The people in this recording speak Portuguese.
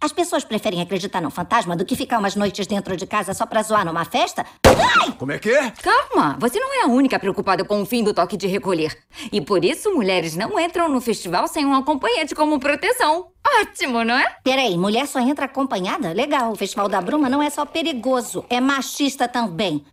As pessoas preferem acreditar num fantasma do que ficar umas noites dentro de casa só pra zoar numa festa? Ai! Como é que é? Calma, você não é a única preocupada com o fim do toque de recolher. E por isso mulheres não entram no festival sem um acompanhante como proteção. Ótimo, não é? Peraí, mulher só entra acompanhada? Legal, o Festival da Bruma não é só perigoso, é machista também.